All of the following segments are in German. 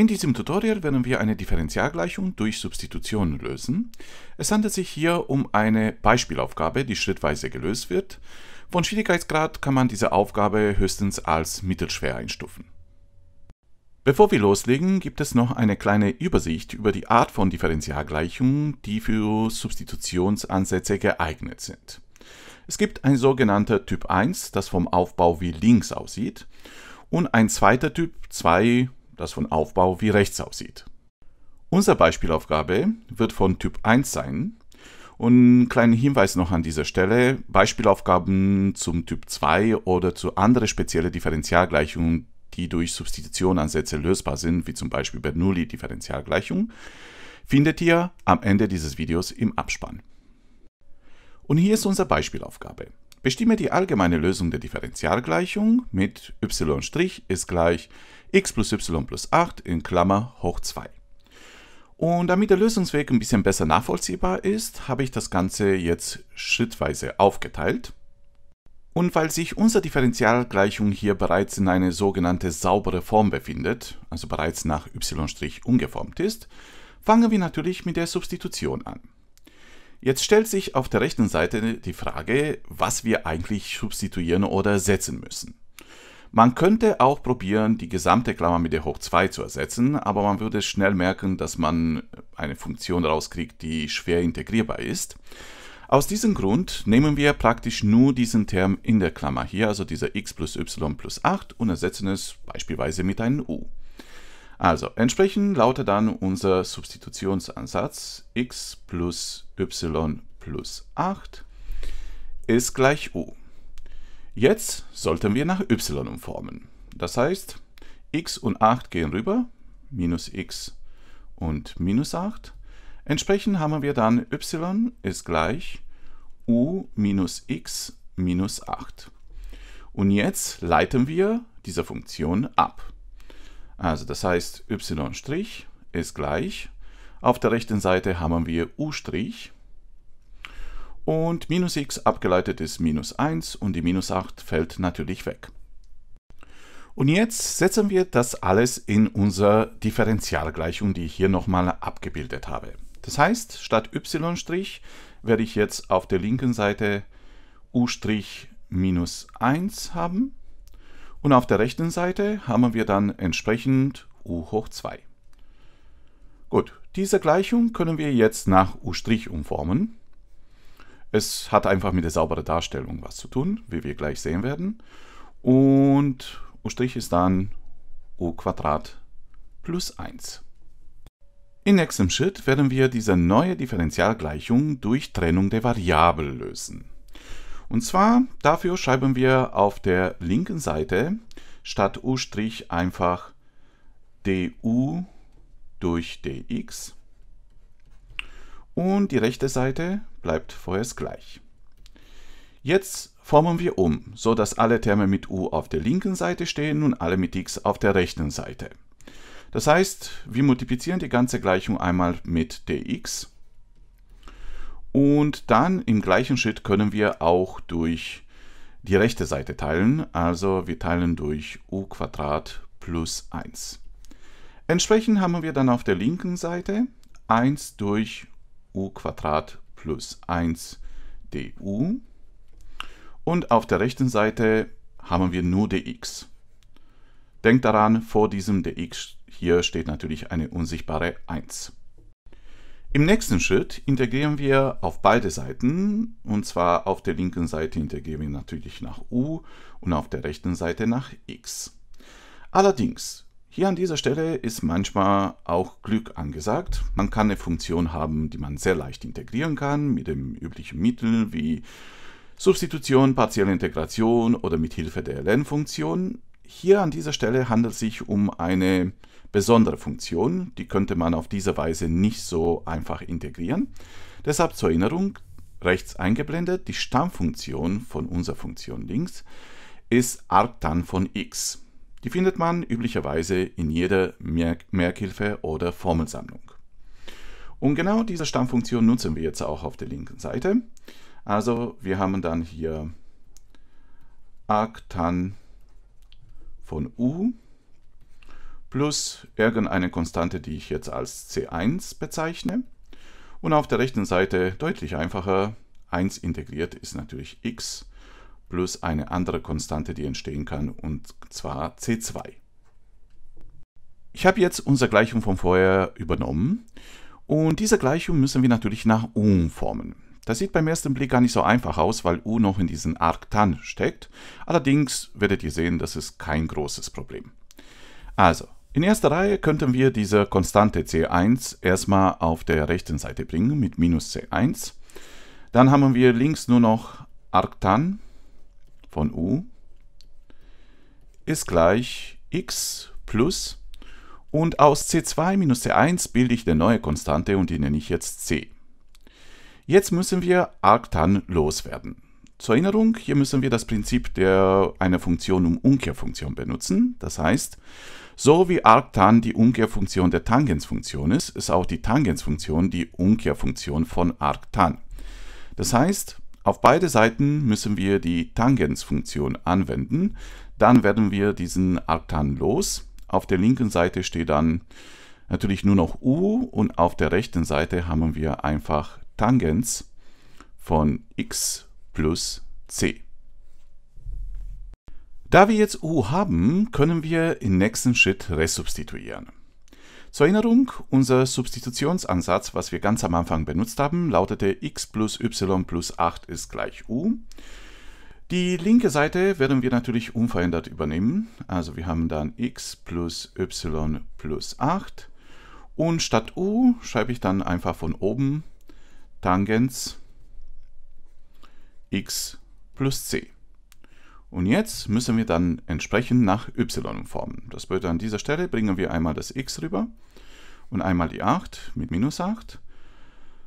In diesem Tutorial werden wir eine Differentialgleichung durch Substitution lösen. Es handelt sich hier um eine Beispielaufgabe, die schrittweise gelöst wird. Von Schwierigkeitsgrad kann man diese Aufgabe höchstens als mittelschwer einstufen. Bevor wir loslegen, gibt es noch eine kleine Übersicht über die Art von Differentialgleichungen, die für Substitutionsansätze geeignet sind. Es gibt ein sogenannter Typ 1, das vom Aufbau wie links aussieht, und ein zweiter Typ 2, das von Aufbau wie rechts aussieht. Unsere Beispielaufgabe wird von Typ 1 sein. Und kleinen Hinweis noch an dieser Stelle, Beispielaufgaben zum Typ 2 oder zu anderen speziellen Differentialgleichungen, die durch Substitutionansätze lösbar sind, wie zum Beispiel Bernoulli-Differentialgleichung, findet ihr am Ende dieses Videos im Abspann. Und hier ist unsere Beispielaufgabe. Bestimme die allgemeine Lösung der Differentialgleichung mit y' ist gleich x plus y plus 8 in Klammer hoch 2. Und damit der Lösungsweg ein bisschen besser nachvollziehbar ist, habe ich das Ganze jetzt schrittweise aufgeteilt. Und weil sich unsere Differentialgleichung hier bereits in eine sogenannte saubere Form befindet, also bereits nach y' umgeformt ist, fangen wir natürlich mit der Substitution an. Jetzt stellt sich auf der rechten Seite die Frage, was wir eigentlich substituieren oder ersetzen müssen. Man könnte auch probieren, die gesamte Klammer mit der hoch 2 zu ersetzen, aber man würde schnell merken, dass man eine Funktion rauskriegt, die schwer integrierbar ist. Aus diesem Grund nehmen wir praktisch nur diesen Term in der Klammer hier, also dieser x plus y plus 8 und ersetzen es beispielsweise mit einem u. Also, entsprechend lautet dann unser Substitutionsansatz x plus y plus 8 ist gleich u. Jetzt sollten wir nach y umformen. Das heißt, x und 8 gehen rüber, minus x und minus 8. Entsprechend haben wir dann y ist gleich u minus x minus 8. Und jetzt leiten wir diese Funktion ab. Also das heißt, y' ist gleich. Auf der rechten Seite haben wir u'. Und minus x abgeleitet ist minus 1 und die minus 8 fällt natürlich weg. Und jetzt setzen wir das alles in unsere Differentialgleichung, die ich hier nochmal abgebildet habe. Das heißt, statt y' werde ich jetzt auf der linken Seite u' minus 1 haben und auf der rechten Seite haben wir dann entsprechend u hoch 2. Gut, diese Gleichung können wir jetzt nach u' umformen. Es hat einfach mit der sauberen Darstellung was zu tun, wie wir gleich sehen werden. Und u' ist dann u plus 1. Im nächsten Schritt werden wir diese neue Differentialgleichung durch Trennung der Variablen lösen. Und zwar dafür schreiben wir auf der linken Seite statt U' einfach du durch dx und die rechte Seite bleibt vorerst gleich. Jetzt formen wir um, so dass alle Terme mit u auf der linken Seite stehen und alle mit x auf der rechten Seite. Das heißt, wir multiplizieren die ganze Gleichung einmal mit dx und dann im gleichen Schritt können wir auch durch die rechte Seite teilen. Also wir teilen durch u plus 1. Entsprechend haben wir dann auf der linken Seite 1 durch u plus 1 du. Und auf der rechten Seite haben wir nur dx. Denkt daran, vor diesem dx hier steht natürlich eine unsichtbare 1. Im nächsten Schritt integrieren wir auf beide Seiten, und zwar auf der linken Seite integrieren wir natürlich nach u und auf der rechten Seite nach x. Allerdings, hier an dieser Stelle ist manchmal auch Glück angesagt. Man kann eine Funktion haben, die man sehr leicht integrieren kann, mit dem üblichen Mittel wie Substitution, partielle Integration oder mit Hilfe der ln-Funktion. Hier an dieser Stelle handelt es sich um eine besondere Funktion, die könnte man auf diese Weise nicht so einfach integrieren. Deshalb zur Erinnerung, rechts eingeblendet, die Stammfunktion von unserer Funktion links ist arctan von x. Die findet man üblicherweise in jeder Merk Merkhilfe oder Formelsammlung. Und genau diese Stammfunktion nutzen wir jetzt auch auf der linken Seite. Also wir haben dann hier arctan von u plus irgendeine Konstante, die ich jetzt als c1 bezeichne. Und auf der rechten Seite deutlich einfacher, 1 integriert ist natürlich x plus eine andere Konstante, die entstehen kann, und zwar c2. Ich habe jetzt unsere Gleichung von vorher übernommen und diese Gleichung müssen wir natürlich nach umformen. Das sieht beim ersten Blick gar nicht so einfach aus, weil U noch in diesen Arktan steckt. Allerdings werdet ihr sehen, das ist kein großes Problem. Also, in erster Reihe könnten wir diese Konstante C1 erstmal auf der rechten Seite bringen mit minus C1. Dann haben wir links nur noch Arktan von U ist gleich x plus und aus C2 minus C1 bilde ich eine neue Konstante und die nenne ich jetzt C. Jetzt müssen wir arctan loswerden. Zur Erinnerung, hier müssen wir das Prinzip der einer Funktion um Umkehrfunktion benutzen. Das heißt, so wie arctan die Umkehrfunktion der Tangensfunktion ist, ist auch die Tangensfunktion die Umkehrfunktion von arctan. Das heißt, auf beide Seiten müssen wir die Tangensfunktion anwenden. Dann werden wir diesen arctan los. Auf der linken Seite steht dann natürlich nur noch u und auf der rechten Seite haben wir einfach Tangens von x plus c. Da wir jetzt u haben, können wir im nächsten Schritt resubstituieren. Zur Erinnerung, unser Substitutionsansatz, was wir ganz am Anfang benutzt haben, lautete x plus y plus 8 ist gleich u. Die linke Seite werden wir natürlich unverändert übernehmen. Also wir haben dann x plus y plus 8. Und statt u schreibe ich dann einfach von oben Tangens x plus c. Und jetzt müssen wir dann entsprechend nach y formen. Das bedeutet, an dieser Stelle bringen wir einmal das x rüber und einmal die 8 mit minus 8.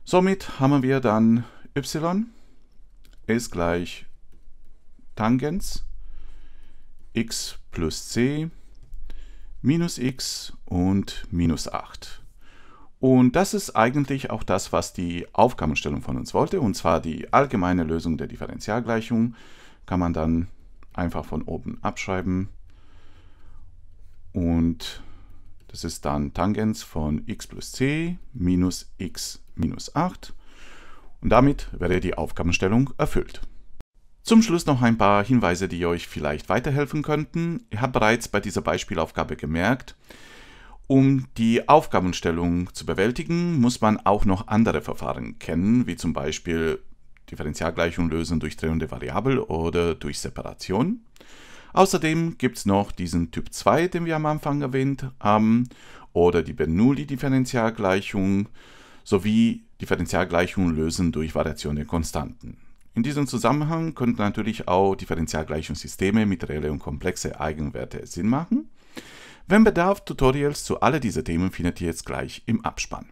Somit haben wir dann y ist gleich Tangens x plus c minus x und minus 8. Und das ist eigentlich auch das, was die Aufgabenstellung von uns wollte, und zwar die allgemeine Lösung der Differentialgleichung kann man dann einfach von oben abschreiben. Und das ist dann Tangens von x plus c minus x minus 8. Und damit wäre die Aufgabenstellung erfüllt. Zum Schluss noch ein paar Hinweise, die euch vielleicht weiterhelfen könnten. Ihr habt bereits bei dieser Beispielaufgabe gemerkt, um die Aufgabenstellung zu bewältigen, muss man auch noch andere Verfahren kennen, wie zum Beispiel Differentialgleichung lösen durch drehende Variable oder durch Separation. Außerdem gibt es noch diesen Typ 2, den wir am Anfang erwähnt haben, oder die Bernoulli-Differentialgleichung sowie Differentialgleichung lösen durch Variation der Konstanten. In diesem Zusammenhang könnten natürlich auch Differentialgleichungssysteme mit reelle und komplexe Eigenwerte Sinn machen. Wenn bedarf, Tutorials zu alle diese Themen findet ihr jetzt gleich im Abspann.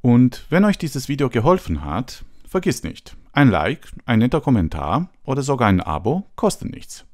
Und wenn euch dieses Video geholfen hat, vergisst nicht, ein Like, ein netter Kommentar oder sogar ein Abo kosten nichts.